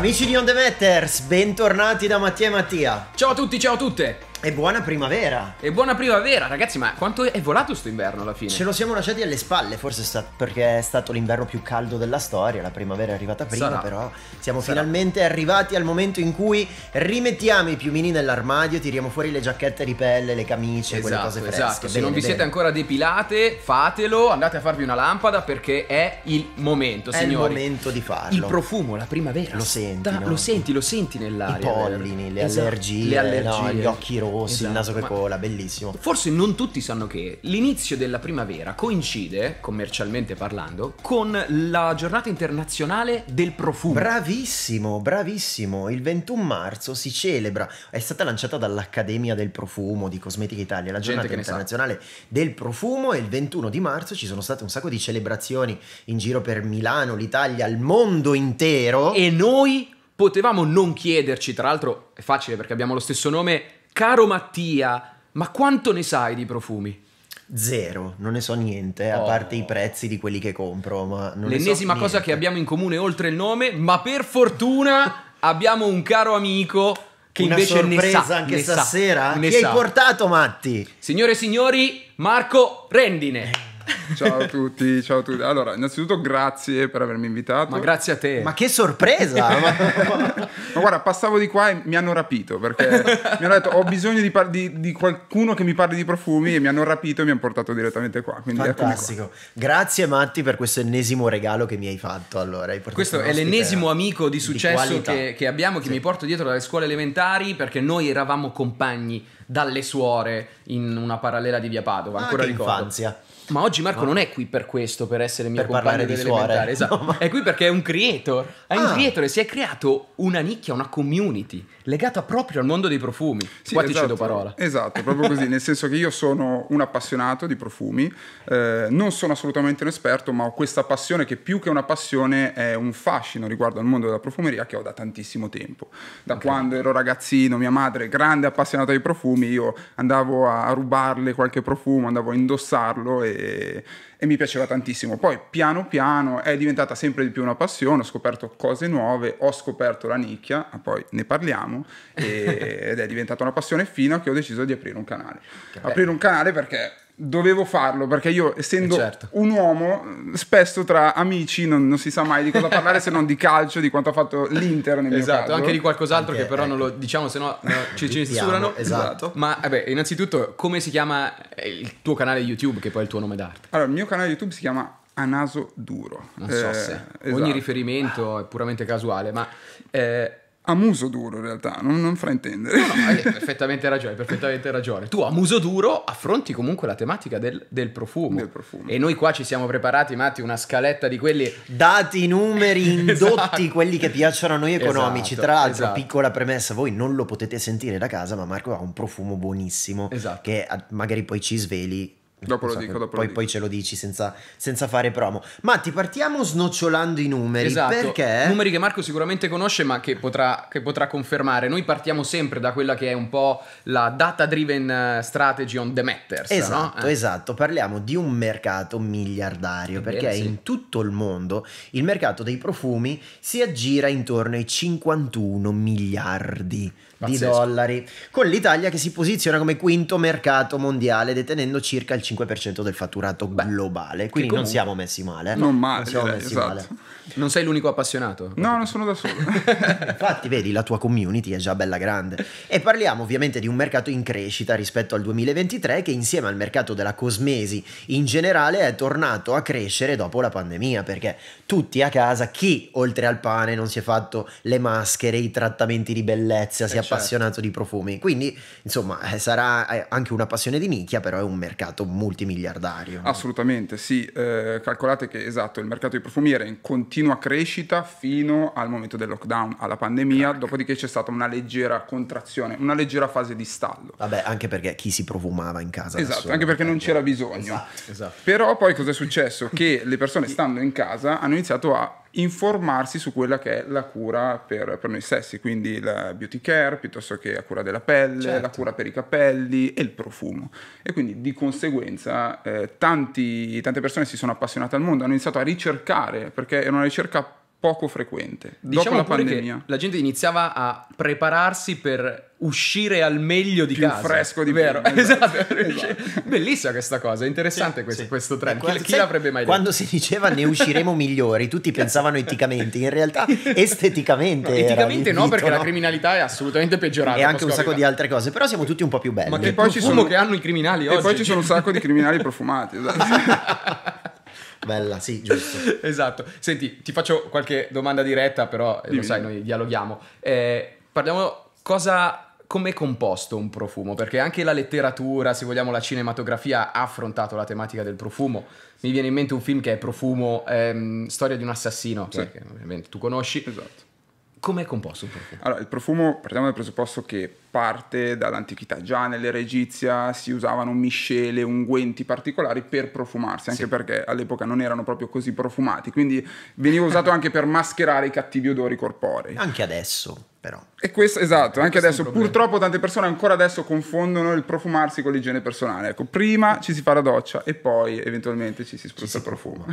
Amici di On The Matters, bentornati da Mattia e Mattia. Ciao a tutti, ciao a tutte. E buona primavera! E buona primavera, ragazzi, ma quanto è volato sto inverno alla fine? Ce lo siamo lasciati alle spalle, forse è perché è stato l'inverno più caldo della storia, la primavera è arrivata prima, Sarà. però siamo Sarà. finalmente arrivati al momento in cui rimettiamo i piumini nell'armadio, tiriamo fuori le giacchette di pelle, le camicie, esatto, quelle cose esatto. fresche. Esatto. Bene, se non vi bene. siete ancora depilate, fatelo, andate a farvi una lampada perché è il momento, è signori. È il momento di farlo. Il profumo, la primavera. Lo senti, sta, no? Lo senti, lo senti nell'aria. I pollini, le esatto. allergie, le allergie. No, gli occhi rossi rosi, esatto, il naso che cola, bellissimo. Forse non tutti sanno che l'inizio della primavera coincide, commercialmente parlando, con la giornata internazionale del profumo. Bravissimo, bravissimo. Il 21 marzo si celebra, è stata lanciata dall'Accademia del Profumo di Cosmetica Italia, la giornata internazionale del profumo e il 21 di marzo ci sono state un sacco di celebrazioni in giro per Milano, l'Italia, il mondo intero. E noi potevamo non chiederci, tra l'altro è facile perché abbiamo lo stesso nome, Caro Mattia, ma quanto ne sai di profumi? Zero, non ne so niente, oh. a parte i prezzi di quelli che compro. Ma non L'ennesima so cosa che abbiamo in comune oltre il nome, ma per fortuna abbiamo un caro amico che Una invece ne sa, anche ne stasera. Sa, ne Chi sa. hai portato, Matti? Signore e signori, Marco Rendine. Eh. Ciao a tutti, ciao a tutti. Allora, innanzitutto grazie per avermi invitato. Ma grazie a te. Ma che sorpresa! ma guarda, passavo di qua e mi hanno rapito perché mi hanno detto ho bisogno di, par- di, di, qualcuno che mi parli di profumi e mi hanno rapito e mi hanno portato direttamente qua. Quindi Fantastico. Qua. Grazie Matti per questo ennesimo regalo che mi hai fatto. Allora, hai questo è l'ennesimo per... amico di successo di che, che, abbiamo, che sì. mi porto dietro dalle scuole elementari perché noi eravamo compagni dalle suore in una parallela di via Padova. Ah, ancora ah, infanzia. Ma oggi Marco no. non è qui per questo, per essere mio per compagno di elementare, esatto. No, ma... È qui perché è un creator, è ah. un creator e si è creato una nicchia, una community legata proprio al mondo dei profumi. Sì, Qua esatto, ti cedo parola. Esatto, proprio così, nel senso che io sono un appassionato di profumi, eh, non sono assolutamente un esperto, ma ho questa passione che più che una passione è un fascino riguardo al mondo della profumeria che ho da tantissimo tempo. Da okay. quando ero ragazzino, mia madre, grande appassionata di profumi, io andavo a rubarle qualche profumo, andavo a indossarlo e e mi piaceva tantissimo. Poi piano piano è diventata sempre di più una passione, ho scoperto cose nuove, ho scoperto la nicchia, poi ne parliamo, e, ed è diventata una passione fino a che ho deciso di aprire un canale. Okay. Aprire un canale perché dovevo farlo perché io essendo eh, certo. un uomo spesso tra amici non, non si sa mai di cosa parlare se non di calcio di quanto ha fatto l'Inter nel esatto caso. anche di qualcos'altro anche, che però ecco. non lo ecco. diciamo se no ci diciamo, censurano esatto ma vabbè innanzitutto come si chiama eh, il tuo canale YouTube che poi è il tuo nome d'arte allora il mio canale YouTube si chiama a naso duro. Non so eh, se. Eh, esatto. Ogni riferimento è puramente casuale, ma eh, a muso duro in realtà, non, non fraintendere. No, no, hai perfettamente ragione, perfettamente ragione. Tu a muso duro affronti comunque la tematica del, del, profumo. del profumo. E noi qua ci siamo preparati, Matti, una scaletta di quelli... Dati, numeri, indotti, esatto. quelli che piacciono a noi economici. Esatto, Tra l'altro, esatto, esatto. piccola premessa, voi non lo potete sentire da casa, ma Marco ha un profumo buonissimo Esatto. che ah, magari poi ci sveli Dopo lo dico, dopo poi, lo dico. poi ce lo dici senza, senza, fare promo. Matti, partiamo snocciolando i numeri. Esatto. Perché? Numeri che Marco sicuramente conosce, ma che potrà, che potrà, confermare. Noi partiamo sempre da quella che è un po' la data-driven eh, strategy on the matters. Esatto, no? eh. esatto. Parliamo di un mercato miliardario. Bene, perché sì. in tutto il mondo il mercato dei profumi si aggira intorno ai 51 miliardi di dollari, con l'Italia che si posiziona come quinto mercato mondiale, detenendo circa il 5% del fatturato Beh, globale. Quindi non siamo messi male. Non male, non, direi, esatto. male. non sei l'unico appassionato? No, non sono da solo. Infatti, vedi, la tua community è già bella grande. E parliamo ovviamente di un mercato in crescita rispetto al 2023 che insieme al mercato della cosmesi in generale è tornato a crescere dopo la pandemia, perché tutti a casa, chi oltre al pane non si è fatto le maschere, i trattamenti di bellezza, si eh, è Certo. appassionato di profumi. Quindi, insomma, eh, sarà eh, anche una passione di nicchia, però è un mercato multimiliardario. Assolutamente, sì. Eh, calcolate che, esatto, il mercato dei profumi era in continua crescita fino al momento del lockdown, alla pandemia, Crack. dopodiché c'è stata una leggera contrazione, una leggera fase di stallo. Vabbè, anche perché chi si profumava in casa? Esatto, anche perché non eh, c'era bisogno. Esatto, esatto. Però poi cosa è successo? Che le persone stando in casa hanno iniziato a informarsi su quella che è la cura per, per, noi stessi, quindi la beauty care piuttosto che la cura della pelle, certo. la cura per i capelli e il profumo. E quindi di conseguenza eh, tanti, tante persone si sono appassionate al mondo, hanno iniziato a ricercare, perché era una ricerca poco frequente. Diciamo dopo la pandemia. la gente iniziava a prepararsi per uscire al meglio di Più casa. fresco di vero. Esatto. esatto. Bellissima questa cosa, interessante sì, questo, sì. questo, trend. Quando, chi, chi l'avrebbe mai detto? Quando si diceva ne usciremo migliori, tutti pensavano eticamente, in realtà esteticamente. No, eticamente no, perché no? la criminalità è assolutamente peggiorata. E anche un sacco di altre cose, però siamo tutti un po' più belli. Ma che poi ci sono... che hanno i criminali e oggi. poi ci sono un sacco di criminali profumati. Esatto. Bella, sì, giusto. esatto. Senti, ti faccio qualche domanda diretta, però eh, Dimmi. lo sai, noi dialoghiamo. Eh, parliamo cosa com'è composto un profumo? Perché anche la letteratura, se vogliamo la cinematografia, ha affrontato la tematica del profumo. Mi viene in mente un film che è Profumo, ehm, Storia di un assassino, sì. che ovviamente tu conosci. Esatto. Com'è composto un profumo? Allora, il profumo, partiamo dal presupposto che parte dall'antichità. Già nell'Eregizia si usavano miscele, unguenti particolari per profumarsi, anche sì. perché all'epoca non erano proprio così profumati, quindi veniva usato anche per mascherare i cattivi odori corporei. Anche adesso. Però. E questo esatto, anche questo adesso purtroppo tante persone ancora adesso confondono il profumarsi con l'igiene personale. Ecco, prima ci si fa la doccia e poi eventualmente ci si spruzza il profumo.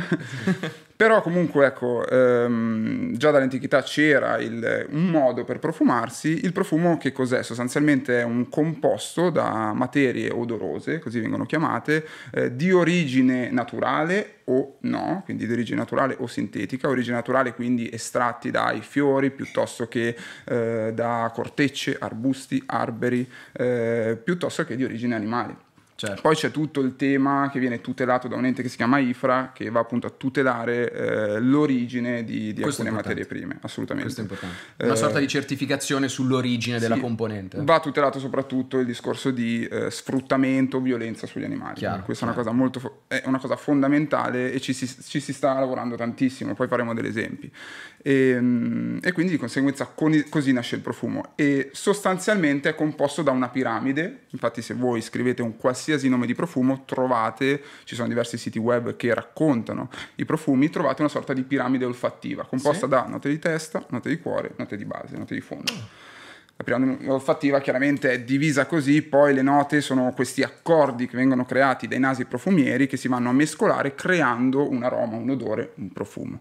Però comunque ecco, ehm, già dall'antichità c'era il, un modo per profumarsi, il profumo che cos'è sostanzialmente? sostanzialmente è un composto da materie odorose, così vengono chiamate, eh, di origine naturale o no, quindi di origine naturale o sintetica, origine naturale quindi estratti dai fiori piuttosto che eh, da cortecce, arbusti, alberi, eh, piuttosto che di origine animale. Cioè. Poi c'è tutto il tema che viene tutelato da un ente che si chiama IFRA, che va appunto a tutelare eh, l'origine di, di alcune materie prime, assolutamente. Questo è importante. Eh, una eh, sorta di certificazione sull'origine sì, della componente. Va tutelato soprattutto il discorso di eh, sfruttamento, violenza sugli animali. Chiaro, Questa chiaro. È, una molto, è una cosa fondamentale e ci si, ci si sta lavorando tantissimo, poi faremo degli esempi. E, ehm, e quindi di conseguenza con, così nasce il profumo. E sostanzialmente è composto da una piramide. Infatti, se voi scrivete un qualsiasi nome di profumo, trovate, ci sono diversi siti web che raccontano i profumi, trovate una sorta di piramide olfattiva composta sì. da note di testa, note di cuore, note di base, note di fondo. la piramide olfattiva chiaramente è divisa così, poi le note sono questi accordi che vengono creati dai nasi profumieri che si vanno a mescolare creando un aroma, un odore, un profumo.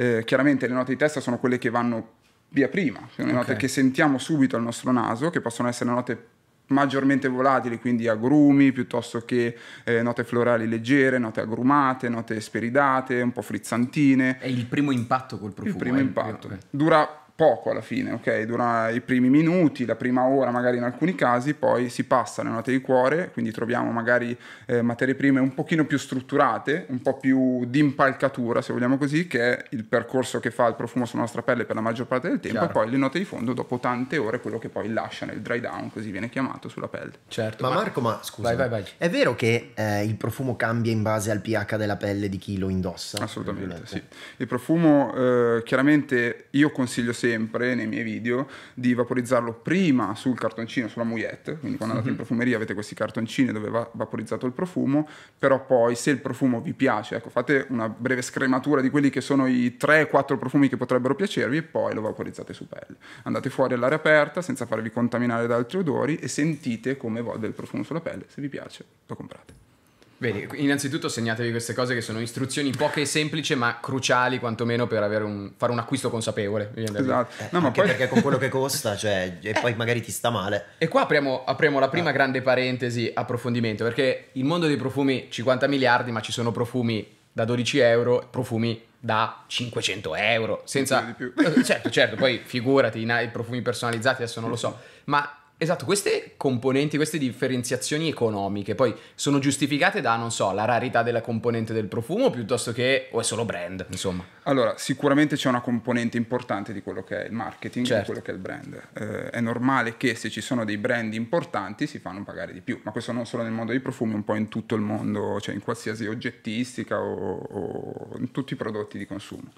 Eh, chiaramente le note di testa sono quelle che vanno via prima, sono le okay. note che sentiamo subito al nostro naso, che possono essere note maggiormente volatili, quindi agrumi piuttosto che eh, note florali leggere, note agrumate, note speridate, un po' frizzantine. È il primo impatto col profumo. Il primo eh, impatto. Okay. Dura poco alla fine, ok? Dura i primi minuti, la prima ora magari in alcuni casi, poi si passa alle note di cuore, quindi troviamo magari eh, materie prime un pochino più strutturate, un po' più di impalcatura, se vogliamo così, che è il percorso che fa il profumo sulla nostra pelle per la maggior parte del tempo, Chiaro. e poi le note di fondo dopo tante ore, quello che poi lascia nel dry down, così viene chiamato sulla pelle. Certo. Ma, ma... Marco, ma scusa, vai, vai, vai. è vero che eh, il profumo cambia in base al pH della pelle di chi lo indossa? Assolutamente, sì. Il profumo, eh, chiaramente io consiglio sempre sempre nei miei video di vaporizzarlo prima sul cartoncino, sulla mouillette, quindi quando andate in mhm. profumeria avete questi cartoncini dove va vaporizzato il profumo, però poi se il profumo vi piace, ecco, fate una breve scrematura di quelli che sono i 3-4 profumi che potrebbero piacervi e poi lo vaporizzate su pelle. Andate fuori all'aria aperta senza farvi contaminare da altri odori e sentite come evolve il profumo sulla pelle, se vi piace lo comprate. Vedi, innanzitutto segnatevi queste cose che sono istruzioni poche e semplici, ma cruciali quantomeno per un, fare un acquisto consapevole. Esatto. Eh, no, poi... perché con quello che costa, cioè, e poi magari ti sta male. E qua apriamo, apriamo la prima eh. grande parentesi approfondimento, perché il mondo dei profumi 50 miliardi, ma ci sono profumi da 12 euro, profumi da 500 euro, senza... Eh, certo, certo, poi figurati, i profumi personalizzati adesso non lo so, ma Esatto, queste componenti, queste differenziazioni economiche poi sono giustificate da, non so, la rarità della componente del profumo piuttosto che o è solo brand, insomma. Allora, sicuramente c'è una componente importante di quello che è il marketing, certo. di quello che è il brand. Eh, è normale che se ci sono dei brand importanti si fanno pagare di più, ma questo non solo nel mondo dei profumi, un po' in tutto il mondo, cioè in qualsiasi oggettistica o, o in tutti i prodotti di consumo.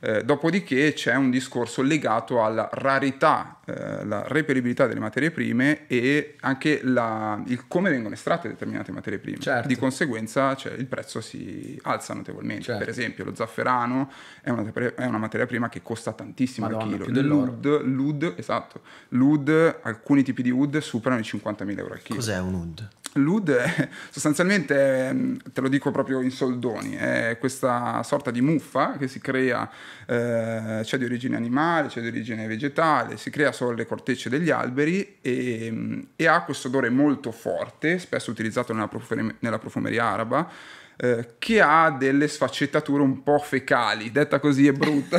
Eh, dopodiché c'è un discorso legato alla rarità, eh, la reperibilità delle materie prime prime e anche la, il come vengono estratte determinate materie prime. Certo. Di conseguenza cioè, il prezzo si alza notevolmente. Certo. Per esempio lo zafferano è una, è una materia prima che costa tantissimo Madonna, al chilo. L'ud, l'ud, esatto, l'ud, alcuni tipi di ud superano i 50.000 euro al chilo. Cos'è un ud? L'UD sostanzialmente, ehm, te lo dico proprio in soldoni, è questa sorta di muffa che si crea, eh, c'è di origine animale, c'è di origine vegetale, si crea sulle cortecce degli alberi e, e ha questo odore molto forte, spesso utilizzato nella, profume, nella profumeria araba, eh, che ha delle sfaccettature un po' fecali, detta così è brutta.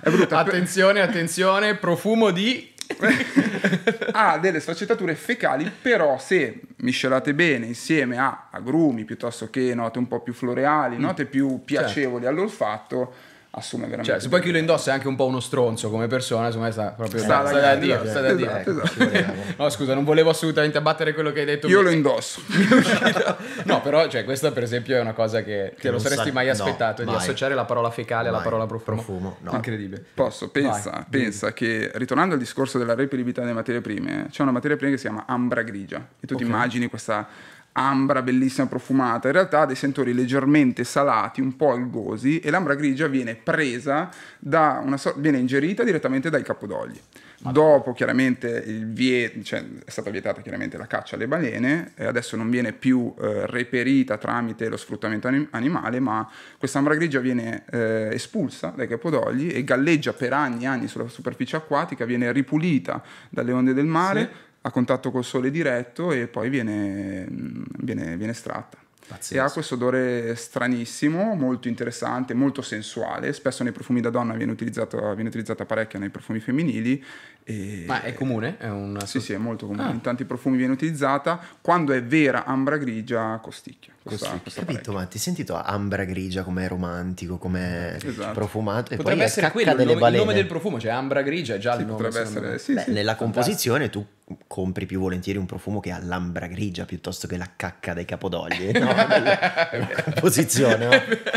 è brutta. Attenzione, attenzione, profumo di ha delle sfaccettature fecali, però se miscelate bene insieme a agrumi piuttosto che note un po' più floreali, mm. note più certo. piacevoli certo. all'olfatto, assume veramente. Cioè, se poi chi lo indossa è anche un po' uno stronzo come persona, insomma, sta proprio eh, sta, sta da dire. sta da Dio. Esatto, esatto. no, scusa, non volevo assolutamente abbattere quello che hai detto. Io mi... lo indosso. no, però, cioè, questa per esempio è una cosa che, che non saresti sa... mai aspettato no, di mai. associare la parola fecale alla parola profumo. profumo no. Incredibile. Posso, pensa, Vai, pensa che ritornando al discorso della reperibilità delle materie prime, c'è una materia prima che si chiama ambra grigia e tu okay. ti immagini questa ambra bellissima profumata, in realtà ha dei sentori leggermente salati, un po' algosi e l'ambra grigia viene presa da una so- viene ingerita direttamente dai capodogli. Dopo chiaramente vie- cioè, è stata vietata chiaramente la caccia alle balene, e adesso non viene più eh, reperita tramite lo sfruttamento anim- animale, ma questa ambra grigia viene eh, espulsa dai capodogli e galleggia per anni e anni sulla superficie acquatica, viene ripulita dalle onde del mare. Sì a contatto col sole diretto e poi viene, viene, viene estratta. Pazzesco. E ha questo odore stranissimo, molto interessante, molto sensuale. Spesso nei profumi da donna viene utilizzata, viene utilizzata parecchia nei profumi femminili. E... Ma è comune? È una... Sì, sì, è molto comune. Ah. In tanti profumi viene utilizzata. Quando è vera ambra grigia, costicchia. Questa, costicchia. Capito, ma ti hai sentito ambra grigia come romantico, come esatto. profumato? E Potrebbe essere quello il nome, il nome, del profumo, cioè ambra grigia, già sì, il nome. Essere, sì, Beh, sì, nella composizione tu compri più volentieri un profumo che ha l'ambra grigia piuttosto che la cacca dei capodogli no? la,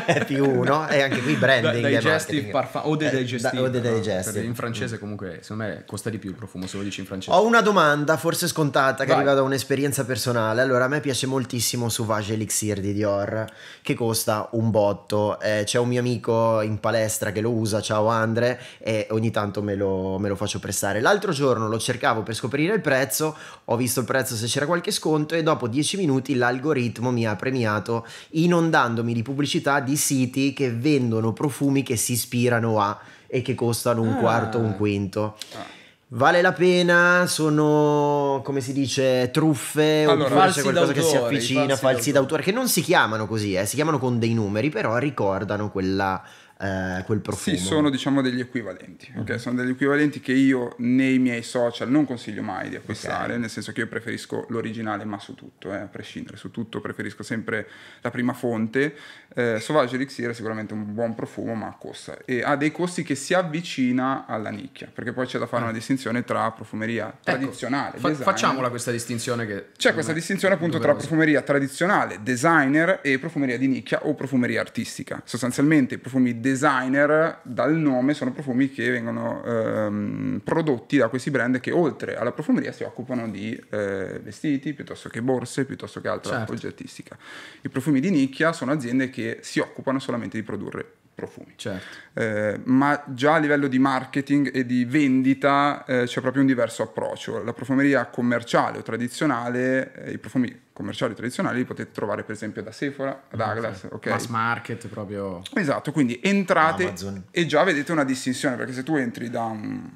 è più uno no? e anche qui branding eh, da, digestive parfum, o de digestive, eh, cioè, o de digestive. in francese comunque secondo me costa di più il profumo se lo dici in francese ho una domanda forse scontata che Vai. arriva da un'esperienza personale allora a me piace moltissimo Sauvage Elixir di Dior che costa un botto eh, c'è un mio amico in palestra che lo usa ciao Andre e ogni tanto me lo, me lo faccio prestare l'altro giorno lo cercavo per scoprire il prezzo, ho visto il prezzo se c'era qualche sconto e dopo 10 minuti l'algoritmo mi ha premiato inondandomi di pubblicità di siti che vendono profumi che si ispirano a e che costano un ah. quarto o un quinto. Ah. Vale la pena, sono come si dice truffe allora, oppure c'è qualcosa che si avvicina, falsi, falsi d'autore. che non si chiamano così, eh, si chiamano con dei numeri, però ricordano quella, eh, quel profumo. Sì, sono diciamo degli equivalenti, mm. okay? uh-huh. sono degli equivalenti che io nei miei social non consiglio mai di acquistare, okay. nel senso che io preferisco l'originale ma su tutto, eh, a prescindere, su tutto preferisco sempre la prima fonte. Eh, Sauvage Elixir è sicuramente un buon profumo ma costa e ha dei costi che si avvicina alla nicchia, perché poi c'è da fare ah. una distinzione tra profumeria ecco, tradizionale. Fa- facciamola questa distinzione che... C'è questa distinzione appunto tra profumeria tradizionale, designer e profumeria di nicchia o profumeria artistica. Sostanzialmente i profumi designer dal nome sono profumi che vengono ehm, prodotti da questi brand che oltre alla profumeria si occupano di eh, vestiti piuttosto che borse, piuttosto che altra certo. oggettistica. I profumi di nicchia sono aziende che si occupano solamente di produrre profumi. Certo. Eh, ma già a livello di marketing e di vendita eh, c'è proprio un diverso approccio. La profumeria commerciale o tradizionale, eh, i profumi commerciali o tradizionali li potete trovare per esempio da Sephora, da Douglas, ok? okay. Mass market proprio. Esatto, quindi entrate Amazon. e già vedete una distinzione perché se tu entri da un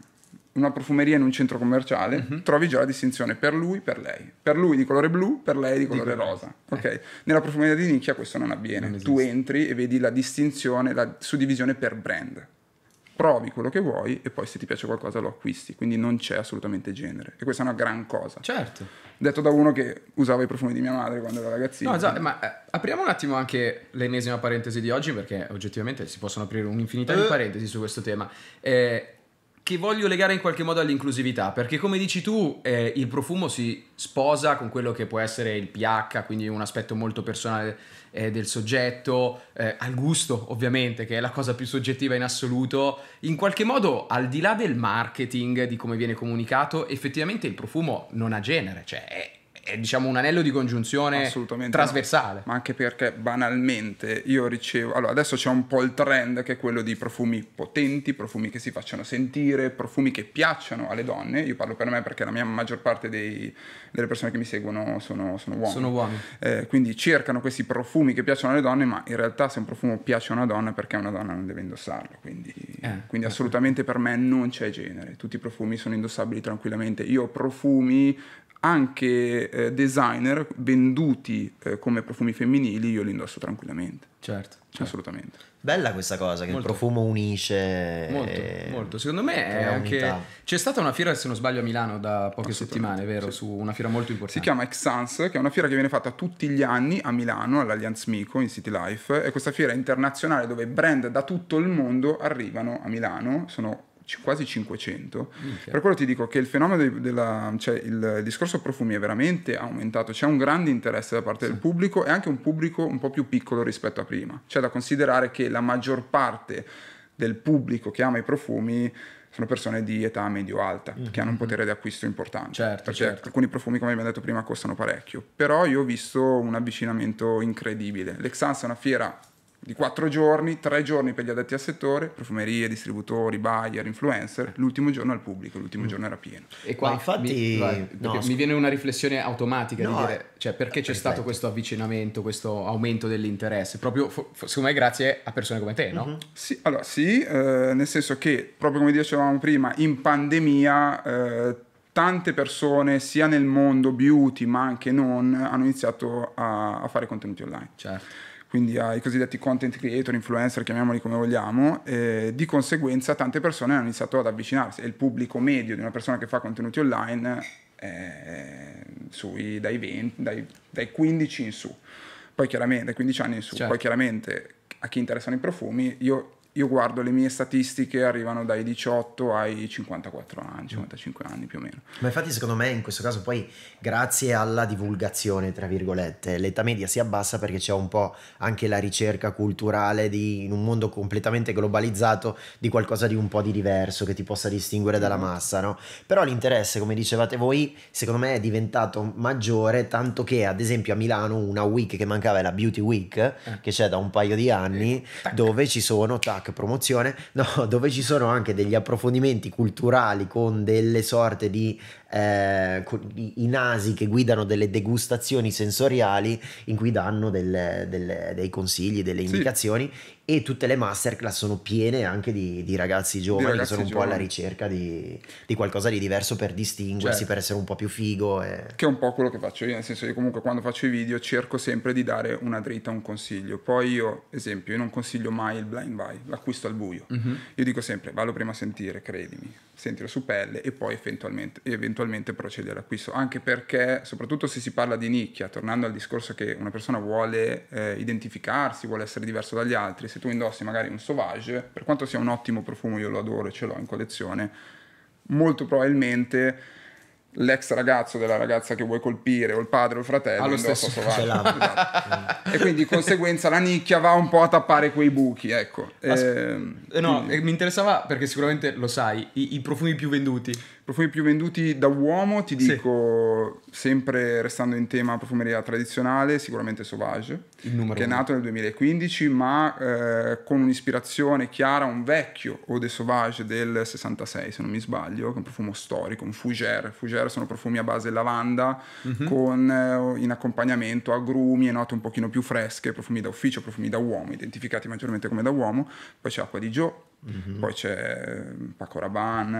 una profumeria in un centro commerciale, uh-huh. trovi già la distinzione per lui, per lei. Per lui di colore blu, per lei di colore Dico rosa. Eh. Okay? Nella profumeria di nicchia questo non avviene. Non tu entri e vedi la distinzione, la suddivisione per brand. Provi quello che vuoi e poi se ti piace qualcosa lo acquisti. Quindi non c'è assolutamente genere. E questa è una gran cosa. Certo. Detto da uno che usava i profumi di mia madre quando era ragazzino. No, esatto, ma eh, apriamo un attimo anche l'ennesima parentesi di oggi perché oggettivamente si possono aprire un'infinità uh. di eh. parentesi su questo tema. Eh, che voglio legare in qualche modo all'inclusività, perché come dici tu, eh, il profumo si sposa con quello che può essere il pH, quindi un aspetto molto personale eh, del soggetto, eh, al gusto ovviamente, che è la cosa più soggettiva in assoluto. In qualche modo, al di là del marketing, di come viene comunicato, effettivamente il profumo non ha genere, cioè è è diciamo un anello di congiunzione trasversale. No. Ma anche perché banalmente io ricevo, allora adesso c'è un po' il trend che è quello di profumi potenti, profumi che si facciano sentire, profumi che piacciono alle donne, io parlo per me perché la mia maggior parte dei, delle persone che mi seguono sono, sono uomini. Sono uomini. Eh, quindi cercano questi profumi che piacciono alle donne, ma in realtà se un profumo piace a una donna perché una donna non deve indossarlo, quindi, eh, quindi eh. assolutamente per me non c'è genere, tutti i profumi sono indossabili tranquillamente, io ho profumi anche eh, designer venduti eh, come profumi femminili, io li indosso tranquillamente. Certo, certo. Assolutamente. Bella questa cosa che molto. il profumo unisce. Molto, e... Eh, molto. Secondo me è anche... C'è stata una fiera, se non sbaglio, a Milano da poche settimane, vero? Sì. Su una fiera molto importante. Si chiama Exans, che è una fiera che viene fatta tutti gli anni a Milano, all'Allianz Mico, in City Life. È questa fiera internazionale dove brand da tutto il mondo arrivano a Milano. Sono quasi 500. Minchia. Per quello ti dico che il fenomeno della, cioè il, il, discorso profumi è veramente aumentato, c'è un grande interesse da parte sì. del pubblico e anche un pubblico un po' più piccolo rispetto a prima. C'è da considerare che la maggior parte del pubblico che ama i profumi sono persone di età medio-alta mm-hmm. che hanno un mm-hmm. potere di acquisto importante. Certo, perché certo. alcuni profumi, come abbiamo detto prima, costano parecchio. Però io ho visto un avvicinamento incredibile. L'Exans è una fiera di quattro giorni, tre giorni per gli addetti al settore, profumerie, distributori, buyer, influencer, eh. l'ultimo giorno al pubblico, l'ultimo mm. giorno era pieno. E qua Ma infatti mi, vai, no, mi, viene una riflessione automatica no, di dire, eh, cioè perché perfetto. c'è stato questo avvicinamento, questo aumento dell'interesse, proprio secondo me grazie a persone come te, no? Mm-hmm. Sì, allora sì, eh, nel senso che proprio come dicevamo prima, in pandemia... Eh, tante persone sia nel mondo beauty ma anche non hanno iniziato a, a fare contenuti online. Certo quindi ai cosiddetti content creator, influencer, chiamiamoli come vogliamo, eh, di conseguenza tante persone hanno iniziato ad avvicinarsi e il pubblico medio di una persona che fa contenuti online è eh, sui, dai, 20, dai, dai 15 in su, poi chiaramente, 15 anni in su, certo. poi chiaramente a chi interessano i profumi, io io guardo le mie statistiche, arrivano dai 18 ai 54 anni, 55 anni più o meno. Ma infatti secondo me in questo caso poi grazie alla divulgazione, tra virgolette, l'età media si abbassa perché c'è un po' anche la ricerca culturale di, in un mondo completamente globalizzato di qualcosa di un po' di diverso che ti possa distinguere dalla mm-hmm. massa, no? Però l'interesse, come dicevate voi, secondo me è diventato maggiore tanto che ad esempio a Milano una week che mancava è la Beauty Week, eh. che c'è da un paio di anni, dove ci sono tac che promozione, no, dove ci sono anche degli approfondimenti culturali con delle sorte di eh, i, i, nasi che guidano delle degustazioni sensoriali in cui danno delle, delle, dei consigli, delle indicazioni sì. e tutte le masterclass sono piene anche di, di ragazzi giovani di ragazzi che sono giovani. un po' alla ricerca di, di, qualcosa di diverso per distinguersi, certo. per essere un po' più figo. E... Che è un po' quello che faccio io, nel senso che comunque quando faccio i video cerco sempre di dare una dritta, un consiglio. Poi io, esempio, io non consiglio mai il blind buy, l'acquisto al buio. Mm-hmm. Io dico sempre, vado prima a sentire, credimi sentire su pelle e poi eventualmente, eventualmente procedere all'acquisto, anche perché soprattutto se si parla di nicchia, tornando al discorso che una persona vuole eh, identificarsi, vuole essere diverso dagli altri, se tu indossi magari un Sauvage, per quanto sia un ottimo profumo, io lo adoro e ce l'ho in collezione, molto probabilmente l'ex ragazzo della ragazza che vuoi colpire o il padre o il fratello allo ah, stesso esatto. e quindi di conseguenza la nicchia va un po' a tappare quei buchi ecco As- ehm, eh, no eh, mi interessava perché sicuramente lo sai i, i profumi più venduti profumi più venduti da uomo ti dico sì. sempre restando in tema profumeria tradizionale sicuramente Sauvage il numero che uno. è nato nel 2015 ma eh, con un'ispirazione chiara un vecchio Eau de Sauvage del 66 se non mi sbaglio che è un profumo storico un Fougère Fougère Montclair sono profumi a base lavanda mm-hmm. con eh, in accompagnamento agrumi e note un pochino più fresche, profumi da ufficio, profumi da uomo, identificati maggiormente come da uomo, poi c'è acqua di Joe, Mm-hmm. Poi c'è mm, Paco Raban,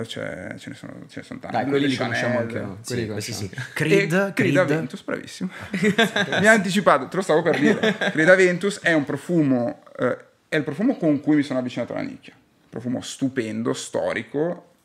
eh, c'è, ce, ne sono, ce, ne sono, tanti. Dai, quelli li conosciamo anche noi. Sì, quelli sì, sì. Creed, Creed, Aventus, bravissimo. mi ha anticipato, te lo stavo per dire. Creed Aventus è un profumo, eh, è il profumo con cui mi sono avvicinato alla nicchia. Profumo stupendo, storico,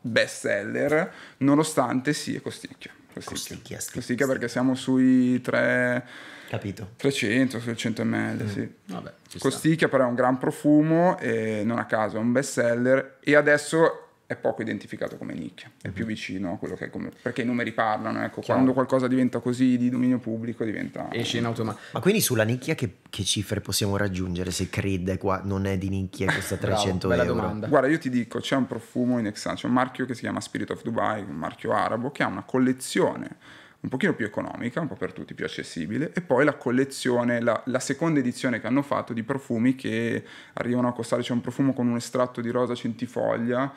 best seller, nonostante sia costicchia. Costicchia, costicchia, costicchia perché siamo sui 3... Capito. 300, sui 100 ml, mm. sì. Vabbè, costicchia sta. però è un gran profumo e non a caso è un best seller e adesso è poco identificato come nicchia, è mm-hmm. più mhm. vicino a quello che è come... perché i numeri parlano, ecco, Chiaro. quando qualcosa diventa così di dominio pubblico diventa... Esce in automatico. Ma quindi sulla nicchia che, che, cifre possiamo raggiungere se Creed è qua, non è di nicchia e costa 300 Bravo, euro? Domanda. Guarda, io ti dico, c'è un profumo in Exxon, c'è un marchio che si chiama Spirit of Dubai, un marchio arabo, che ha una collezione un pochino più economica, un po' per tutti più accessibile, e poi la collezione, la, la, seconda edizione che hanno fatto di profumi che arrivano a costare, c'è un profumo con un estratto di rosa centifoglia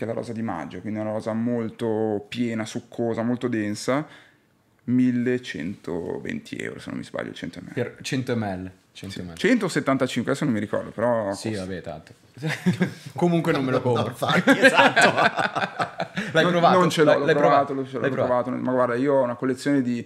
che è la rosa di maggio, quindi è una rosa molto piena, succosa, molto densa, 1120 euro se non mi sbaglio, 100 ml. Per 100 ml. 100 ml. 175, adesso non mi ricordo, però... Sì, costa. vabbè, tanto. Comunque non me lo compro. No, esatto. l'hai non, provato? Non ce l'ho, l'hai, l'ho provato, provato, l'ho, l'hai provato. provato. Ma guarda, io ho una collezione di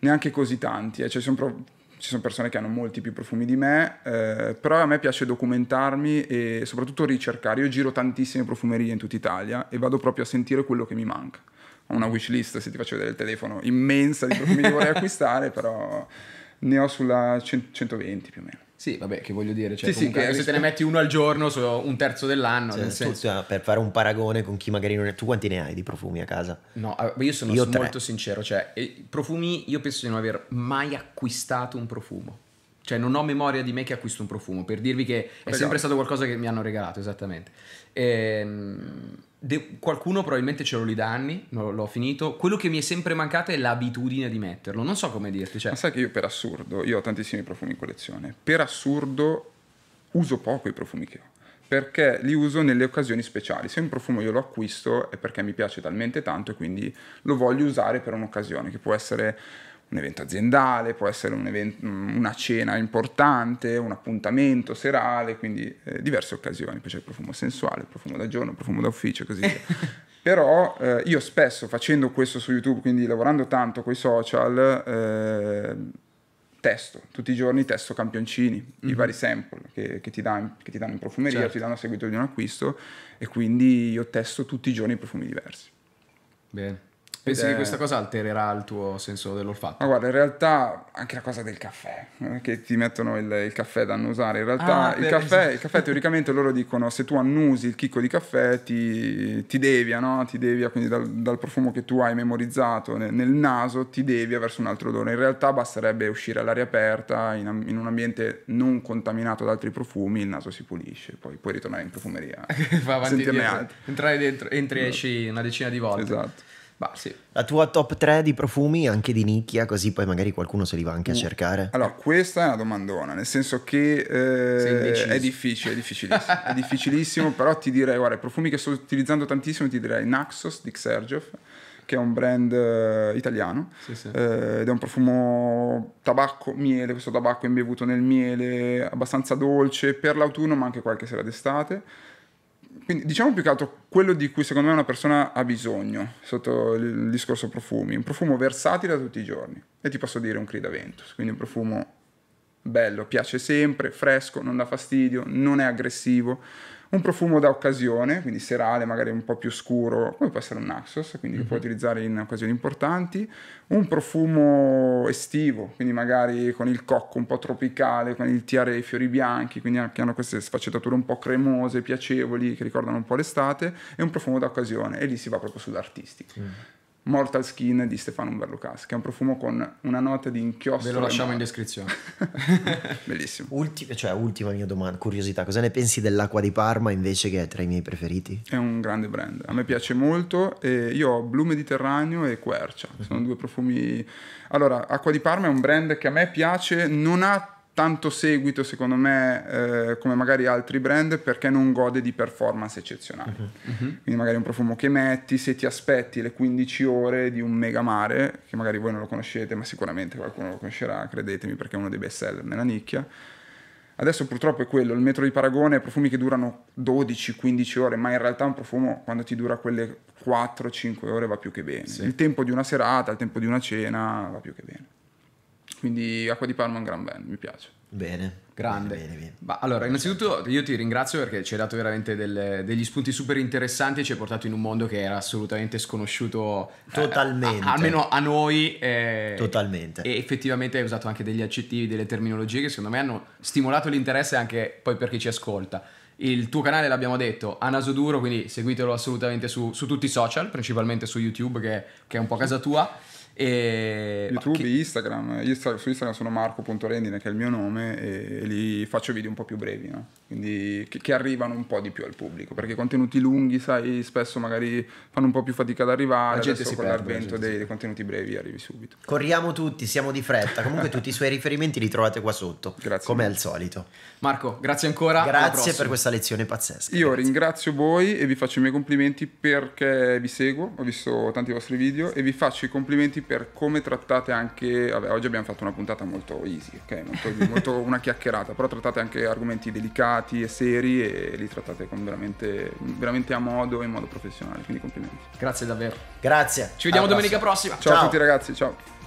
neanche così tanti, eh. cioè sono pro- ci sono persone che hanno molti più profumi di me, eh, però a me piace documentarmi e soprattutto ricercare. Io giro tantissime profumerie in tutta Italia e vado proprio a sentire quello che mi manca. Ho una wish list, se ti faccio vedere il telefono, immensa di profumi che vorrei acquistare, però ne ho sulla 120 più o meno. Sì, vabbè, che voglio dire. Cioè, sì, sì, se te ne metti uno al giorno, so un terzo dell'anno. Cioè, nel senso. Tu, eh, per fare un paragone con chi magari non è. Tu quanti ne hai di profumi a casa? No, ah, io sono io molto sincero. Cioè, eh, profumi, io penso di non aver mai acquistato un profumo. Cioè, non ho memoria di me che acquisto un profumo. Per dirvi che Regalo. è esatto. sempre stato qualcosa che mi hanno regalato, esattamente. Ehm, de- qualcuno probabilmente ce l'ho lì da anni, non l'ho finito. Quello che mi è sempre mancato è l'abitudine di metterlo. Non so come dirti. Cioè... Ma sai che io per assurdo, io ho tantissimi profumi in collezione. Per assurdo uso poco i profumi che ho perché li uso nelle occasioni speciali. Se un profumo io lo acquisto è perché mi piace talmente tanto e quindi lo voglio usare per un'occasione, che può essere un evento aziendale, può essere un evento, mm, una cena importante, un appuntamento serale, quindi eh, diverse occasioni. Poi c'è il profumo sensuale, il profumo da giorno, il profumo da ufficio, così via. Però eh, io spesso facendo questo su YouTube, quindi lavorando tanto con i social, eh, testo, tutti i giorni testo campioncini, mm-hmm. i vari sample che, che, ti dan, che, ti danno in profumeria, certo. ti danno a seguito di un acquisto e quindi io testo tutti i giorni i profumi diversi. Bene. Pensi è... che questa cosa altererà il tuo senso dell'olfatto? Ma guarda, in realtà anche la cosa del caffè, eh, che ti mettono il, il caffè da annusare, in realtà ah, il, caffè, il, caffè, teoricamente loro dicono se tu annusi il chicco di caffè ti, ti devia, no? ti devia quindi dal, dal, profumo che tu hai memorizzato nel, nel, naso, ti devia verso un altro odore. In realtà basterebbe uscire all'aria aperta, in, in un ambiente non contaminato da altri profumi, il naso si pulisce, poi puoi ritornare in profumeria. Va avanti, entrare dentro, entri e esatto. esci una decina di volte. Esatto. Bah, sì. La tua top 3 di profumi anche di nicchia, così poi magari qualcuno se li va anche a mm. cercare. Allora, questa è una domandona, nel senso che eh, è difficile, è difficilissimo, è difficilissimo, però ti direi, guarda, i profumi che sto utilizzando tantissimo, ti direi Naxos di Xergiof che è un brand uh, italiano sì, sì. Eh, ed è un profumo tabacco, miele, questo tabacco imbevuto nel miele, abbastanza dolce per l'autunno ma anche qualche sera d'estate quindi diciamo più che altro quello di cui secondo me una persona ha bisogno sotto il discorso profumi, un profumo versatile da tutti i giorni e ti posso dire un Crida Ventus, quindi un profumo bello, piace sempre, fresco, non dà fastidio, non è aggressivo, un profumo da occasione, quindi serale, magari un po' più scuro, come può essere un Naxos, quindi mm-hmm. che puoi mhm. utilizzare in occasioni importanti, un profumo estivo, quindi magari con il cocco un po' tropicale, con il tiare i fiori bianchi, quindi che hanno queste sfaccettature un po' cremose, piacevoli, che ricordano un po' l'estate, e un profumo da occasione, e lì si va proprio sull'artistico. Mm. Mortal Skin di Stefano Umberlocas, che è un profumo con una nota di inchiostro. Ve lo lasciamo in descrizione. Bellissimo. Ultima, cioè, ultima mia domanda, curiosità, cosa ne pensi dell'acqua di Parma invece che è tra i miei preferiti? È un grande brand, a me piace molto, io ho Blu Mediterraneo e Quercia, sono mhm. due profumi... Allora, acqua di Parma è un brand che a me piace, non ha tanto seguito, secondo me, eh, come magari altri brand, perché non gode di performance eccezionali. Uh-huh. Quindi magari un profumo che metti, se ti aspetti le 15 ore di un mega mare, che magari voi non lo conoscete, ma sicuramente qualcuno lo conoscerà, credetemi, perché è uno dei best seller nella nicchia. Adesso purtroppo è quello, il metro di paragone è profumi che durano 12-15 ore, ma in realtà un profumo quando ti dura quelle 4-5 ore va più che bene. Sì. Il tempo di una serata, il tempo di una cena va più che bene. Quindi Acqua di palma è un gran band, mi piace. Bene. Grande. Bene, bene, bene. Ma allora, innanzitutto io ti ringrazio perché ci hai dato veramente del, degli spunti super interessanti e ci hai portato in un mondo che era assolutamente sconosciuto. Eh, Totalmente. Eh, a, almeno a noi. Eh, Totalmente. E effettivamente hai usato anche degli accettivi, delle terminologie che secondo me hanno stimolato l'interesse anche poi per chi ci ascolta. Il tuo canale l'abbiamo detto a naso duro, quindi seguitelo assolutamente su, su tutti i social, principalmente su YouTube che, che è un po' casa tua. E... YouTube, che... Instagram. Instagram. su Instagram sono marco.rendine che è il mio nome e, e lì faccio video un po' più brevi, no? Quindi che, che, arrivano un po' di più al pubblico, perché contenuti lunghi, sai, spesso magari fanno un po' più fatica ad arrivare, la gente si con perde, l'avvento dei, dei, contenuti brevi arrivi subito. Corriamo tutti, siamo di fretta, comunque tutti i suoi riferimenti li trovate qua sotto, grazie come al solito. Marco, grazie ancora. Grazie per questa lezione pazzesca. Io grazie. ringrazio voi e vi faccio i miei complimenti perché vi seguo, ho visto tanti vostri video e vi faccio i complimenti per per come trattate anche, vabbè, oggi abbiamo fatto una puntata molto easy, ok? Molto, molto una chiacchierata, però trattate anche argomenti delicati e seri e li trattate veramente, veramente, a modo e in modo professionale, quindi complimenti. Grazie davvero. Grazie. Ci vediamo domenica prossima. Ciao, ciao a tutti ragazzi, ciao.